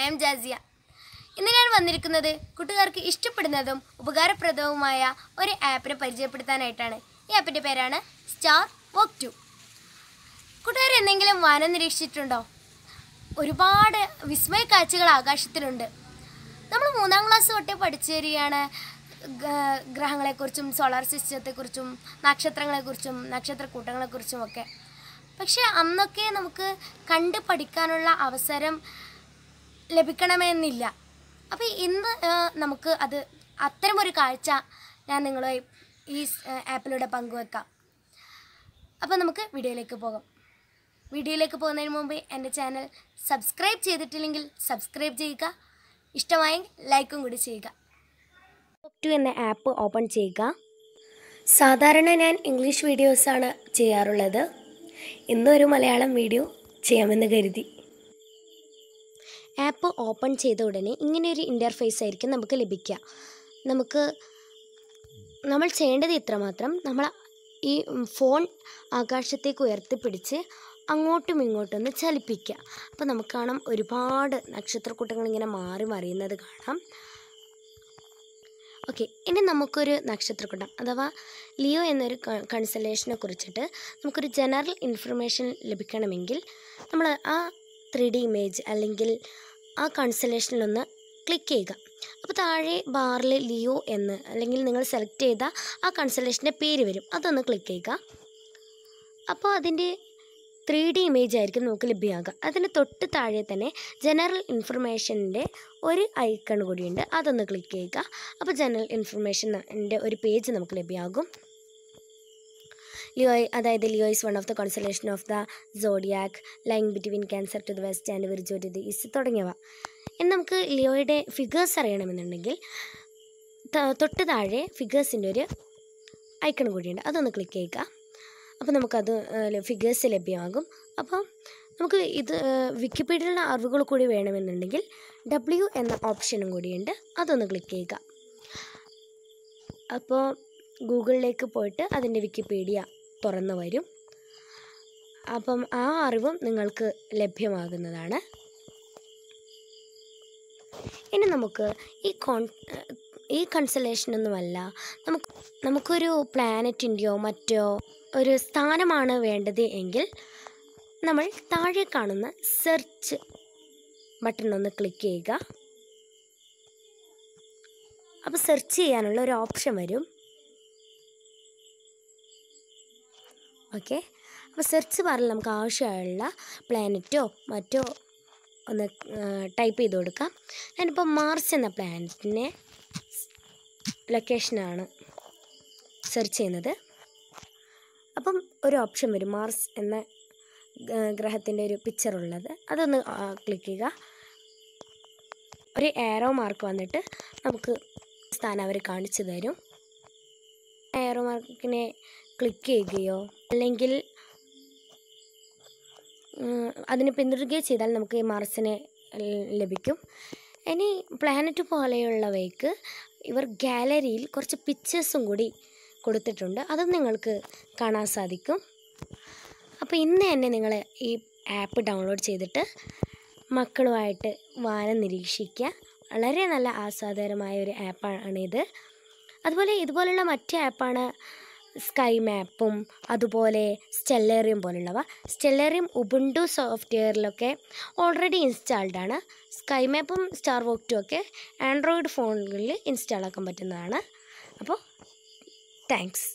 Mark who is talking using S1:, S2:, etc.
S1: I M Jasiya ഇന്ന് ഞാൻ വന്നിരിക്കുന്നത് കൂട്ടുകാർക്ക് ഇഷ്ടപ്പെടുന്നതും ഉപകാരപ്രദവുമായ ഒരു ആപ്പിനെ പരിചയപ്പെടുത്താനായിട്ടാണ് ഈ ആപ്പിൻ്റെ പേരാണ് സ്റ്റാർ വോക്ക് ടു കൂട്ടുകാർ എന്തെങ്കിലും വനം നിരീക്ഷിച്ചിട്ടുണ്ടോ ഒരുപാട് വിസ്മയ കാഴ്ചകൾ ആകാശത്തിലുണ്ട് നമ്മൾ മൂന്നാം ക്ലാസ് തൊട്ടേ പഠിച്ചു വരികയാണ് ഗ്രഹങ്ങളെക്കുറിച്ചും സോളാർ സിസ്റ്റത്തെക്കുറിച്ചും നക്ഷത്രങ്ങളെക്കുറിച്ചും നക്ഷത്രക്കൂട്ടങ്ങളെക്കുറിച്ചും ഒക്കെ പക്ഷേ അന്നൊക്കെ നമുക്ക് കണ്ട് പഠിക്കാനുള്ള അവസരം ലഭിക്കണമെന്നില്ല അപ്പോൾ ഇന്ന് നമുക്ക് അത് അത്തരമൊരു കാഴ്ച ഞാൻ നിങ്ങളെ ഈ ആപ്പിലൂടെ പങ്കുവെക്കാം അപ്പോൾ നമുക്ക് വീഡിയോയിലേക്ക് പോകാം വീഡിയോയിലേക്ക് പോകുന്നതിന് മുമ്പ് എൻ്റെ ചാനൽ സബ്സ്ക്രൈബ് ചെയ്തിട്ടില്ലെങ്കിൽ സബ്സ്ക്രൈബ് ചെയ്യുക ഇഷ്ടമായെങ്കിൽ ലൈക്കും കൂടി ചെയ്യുക ടു എന്ന ആപ്പ് ഓപ്പൺ ചെയ്യുക സാധാരണ ഞാൻ ഇംഗ്ലീഷ് വീഡിയോസാണ് ചെയ്യാറുള്ളത് ഇന്നൊരു മലയാളം വീഡിയോ ചെയ്യാമെന്ന് കരുതി ആപ്പ് ഓപ്പൺ ചെയ്ത ഉടനെ ഇങ്ങനെയൊരു ഇൻ്റർഫേസ് ആയിരിക്കും നമുക്ക് ലഭിക്കുക നമുക്ക് നമ്മൾ ചെയ്യേണ്ടത് ഇത്രമാത്രം നമ്മൾ ഈ ഫോൺ ആകാശത്തേക്ക് ഉയർത്തിപ്പിടിച്ച് അങ്ങോട്ടും ഇങ്ങോട്ടും ഒന്ന് ചലിപ്പിക്കുക അപ്പോൾ നമുക്ക് കാണാം ഒരുപാട് നക്ഷത്രക്കൂട്ടങ്ങൾ ഇങ്ങനെ മാറി മറിയുന്നത് കാണാം ഓക്കെ ഇനി നമുക്കൊരു നക്ഷത്രക്കൂട്ടം അഥവാ ലിയോ എന്നൊരു കൺസലേഷനെ കുറിച്ചിട്ട് നമുക്കൊരു ജനറൽ ഇൻഫർമേഷൻ ലഭിക്കണമെങ്കിൽ നമ്മൾ ആ ത്രീ ഡി ഇമേജ് അല്ലെങ്കിൽ ആ കൺസലേഷനിലൊന്ന് ക്ലിക്ക് ചെയ്യുക അപ്പോൾ താഴെ ബാറിൽ ലിയോ എന്ന് അല്ലെങ്കിൽ നിങ്ങൾ സെലക്ട് ചെയ്ത ആ കൺസലേഷൻ്റെ പേര് വരും അതൊന്ന് ക്ലിക്ക് ചെയ്യുക അപ്പോൾ അതിൻ്റെ ത്രീ ഡി ഇമേജ് ആയിരിക്കും നമുക്ക് ലഭ്യമാകുക അതിന് തൊട്ട് താഴെ തന്നെ ജനറൽ ഇൻഫർമേഷൻ്റെ ഒരു ഐക്കൺ കൂടിയുണ്ട് അതൊന്ന് ക്ലിക്ക് ചെയ്യുക അപ്പോൾ ജനറൽ ഇൻഫർമേഷൻ്റെ ഒരു പേജ് നമുക്ക് ലഭ്യമാകും ലിയോയ് അതായത് Leo is one of the constellation of the zodiac lying between Cancer to the west and Virgo to the east തുടങ്ങിയവ ഇനി നമുക്ക് ലിയോയുടെ ഫിഗേഴ്സ് അറിയണമെന്നുണ്ടെങ്കിൽ തൊട്ട് താഴെ ഫിഗേഴ്സിൻ്റെ ഒരു ഐക്കൺ കൂടിയുണ്ട് അതൊന്ന് ക്ലിക്ക് ചെയ്യുക അപ്പോൾ നമുക്കത് ഫിഗേഴ്സ് ലഭ്യമാകും അപ്പോൾ നമുക്ക് ഇത് വിക്കിപീഡിയയിലുള്ള അറിവുകൾ കൂടി വേണമെന്നുണ്ടെങ്കിൽ ഡബ്ല്യു എന്ന ഓപ്ഷനും കൂടിയുണ്ട് അതൊന്ന് ക്ലിക്ക് ചെയ്യുക അപ്പോൾ ഗൂഗിളിലേക്ക് പോയിട്ട് അതിൻ്റെ വിക്കിപീഡിയ തുറന്നു വരും അപ്പം ആ അറിവും നിങ്ങൾക്ക് ലഭ്യമാകുന്നതാണ് ഇനി നമുക്ക് ഈ കോൺ ഈ കൺസലേഷനൊന്നുമല്ല നമുക്ക് നമുക്കൊരു പ്ലാനറ്റിൻ്റെയോ മറ്റോ ഒരു സ്ഥാനമാണ് വേണ്ടത് എങ്കിൽ നമ്മൾ താഴെ കാണുന്ന സെർച്ച് ബട്ടൺ ഒന്ന് ക്ലിക്ക് ചെയ്യുക അപ്പോൾ സെർച്ച് ചെയ്യാനുള്ള ഒരു ഓപ്ഷൻ വരും ഓക്കെ അപ്പോൾ സെർച്ച് ബാറിൽ നമുക്ക് ആവശ്യമുള്ള പ്ലാനറ്റോ മറ്റോ ഒന്ന് ടൈപ്പ് ചെയ്ത് കൊടുക്കാം ഞാനിപ്പോൾ മാർസ് എന്ന പ്ലാനറ്റിനെ ലൊക്കേഷനാണ് സെർച്ച് ചെയ്യുന്നത് അപ്പം ഒരു ഓപ്ഷൻ വരും മാർസ് എന്ന ഗ്രഹത്തിൻ്റെ ഒരു പിക്ചർ ഉള്ളത് അതൊന്ന് ക്ലിക്ക് ചെയ്യുക ഒരു ഏറോ മാർക്ക് വന്നിട്ട് നമുക്ക് സ്ഥാനം അവർ കാണിച്ചു തരും എയർ മാർക്കിനെ ക്ലിക്ക് ചെയ്യുകയോ അല്ലെങ്കിൽ അതിനെ പിന്തുടരുകയോ ചെയ്താൽ നമുക്ക് ഈ മാർസിനെ ലഭിക്കും ഇനി പ്ലാനറ്റ് പോലെയുള്ളവയ്ക്ക് ഇവർ ഗാലറിയിൽ കുറച്ച് പിക്ചേഴ്സും കൂടി കൊടുത്തിട്ടുണ്ട് അതും നിങ്ങൾക്ക് കാണാൻ സാധിക്കും അപ്പോൾ ഇന്ന് തന്നെ നിങ്ങൾ ഈ ആപ്പ് ഡൗൺലോഡ് ചെയ്തിട്ട് മക്കളുമായിട്ട് വാനം നിരീക്ഷിക്കുക വളരെ നല്ല ആസ്വാദകരമായ ഒരു ആപ്പാണിത് അതുപോലെ ഇതുപോലുള്ള മറ്റ് ആപ്പാണ് സ്കൈ മാപ്പും അതുപോലെ സ്റ്റെല്ലേറിയം പോലുള്ളവ സ്റ്റെല്ലേറിയം ഉബുണ്ടു സോഫ്റ്റ്വെയറിലൊക്കെ ഓൾറെഡി ഇൻസ്റ്റാൾഡാണ് സ്കൈ മാപ്പും സ്റ്റാർ വോക്റ്റും ഒക്കെ ആൻഡ്രോയിഡ് ഫോണുകളിൽ ഇൻസ്റ്റാൾ ആക്കാൻ പറ്റുന്നതാണ് അപ്പോൾ താങ്ക്സ്